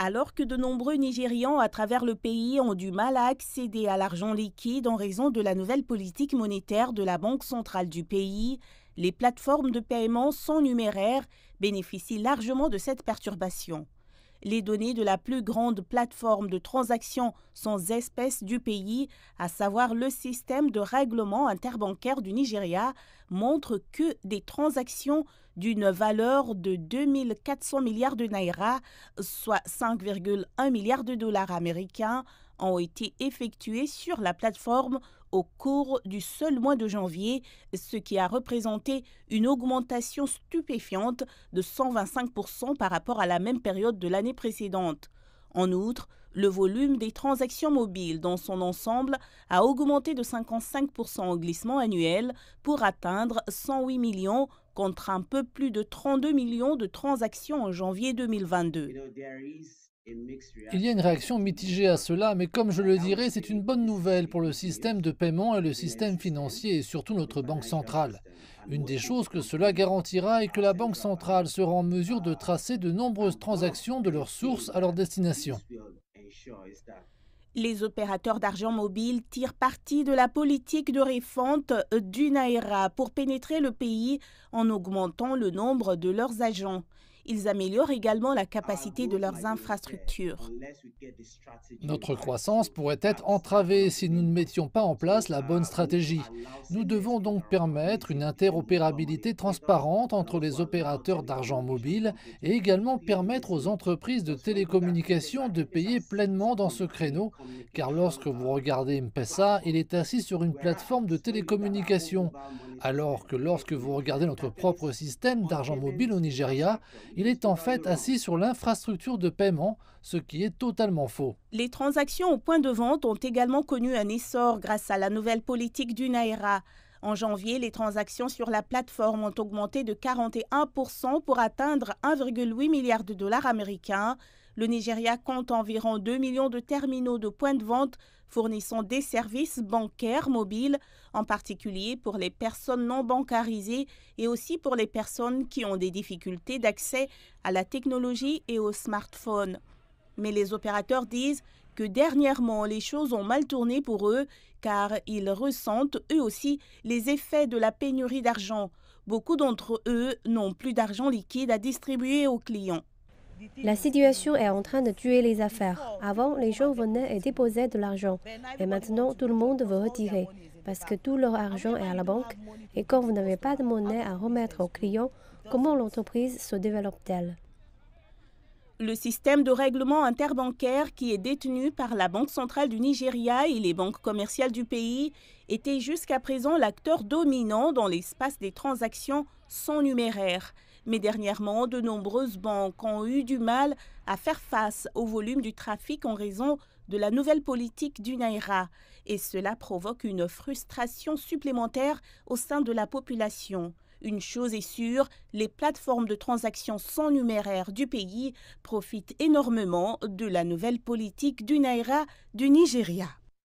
Alors que de nombreux Nigérians à travers le pays ont du mal à accéder à l'argent liquide en raison de la nouvelle politique monétaire de la Banque centrale du pays, les plateformes de paiement sans numéraire bénéficient largement de cette perturbation les données de la plus grande plateforme de transactions sans espèces du pays, à savoir le système de règlement interbancaire du Nigeria, montrent que des transactions d'une valeur de 2400 milliards de naira, soit 5,1 milliards de dollars américains, ont été effectuées sur la plateforme au cours du seul mois de janvier, ce qui a représenté une augmentation stupéfiante de 125% par rapport à la même période de l'année précédente. En outre, le volume des transactions mobiles dans son ensemble a augmenté de 55% en glissement annuel pour atteindre 108 millions contre un peu plus de 32 millions de transactions en janvier 2022. Il y a une réaction mitigée à cela, mais comme je le dirais, c'est une bonne nouvelle pour le système de paiement et le système financier et surtout notre Banque centrale. Une des choses que cela garantira est que la Banque centrale sera en mesure de tracer de nombreuses transactions de leur source à leur destination. Les opérateurs d'argent mobile tirent parti de la politique de refonte du Naira pour pénétrer le pays en augmentant le nombre de leurs agents ils améliorent également la capacité de leurs infrastructures. Notre croissance pourrait être entravée si nous ne mettions pas en place la bonne stratégie. Nous devons donc permettre une interopérabilité transparente entre les opérateurs d'argent mobile et également permettre aux entreprises de télécommunications de payer pleinement dans ce créneau, car lorsque vous regardez M-Pesa, il est assis sur une plateforme de télécommunications, alors que lorsque vous regardez notre propre système d'argent mobile au Nigeria, il est en fait assis sur l'infrastructure de paiement, ce qui est totalement faux. Les transactions au point de vente ont également connu un essor grâce à la nouvelle politique du Naira. En janvier, les transactions sur la plateforme ont augmenté de 41% pour atteindre 1,8 milliard de dollars américains. Le Nigeria compte environ 2 millions de terminaux de points de vente fournissant des services bancaires mobiles, en particulier pour les personnes non bancarisées et aussi pour les personnes qui ont des difficultés d'accès à la technologie et aux smartphones. Mais les opérateurs disent que dernièrement les choses ont mal tourné pour eux car ils ressentent eux aussi les effets de la pénurie d'argent. Beaucoup d'entre eux n'ont plus d'argent liquide à distribuer aux clients. La situation est en train de tuer les affaires. Avant, les gens venaient et déposaient de l'argent. et maintenant, tout le monde veut retirer parce que tout leur argent est à la banque. Et quand vous n'avez pas de monnaie à remettre aux clients, comment l'entreprise se développe-t-elle le système de règlement interbancaire qui est détenu par la Banque centrale du Nigeria et les banques commerciales du pays était jusqu'à présent l'acteur dominant dans l'espace des transactions sans numéraire. Mais dernièrement, de nombreuses banques ont eu du mal à faire face au volume du trafic en raison de la nouvelle politique du Naira. Et cela provoque une frustration supplémentaire au sein de la population. Une chose est sûre, les plateformes de transactions sans numéraire du pays profitent énormément de la nouvelle politique du Naira du Nigeria.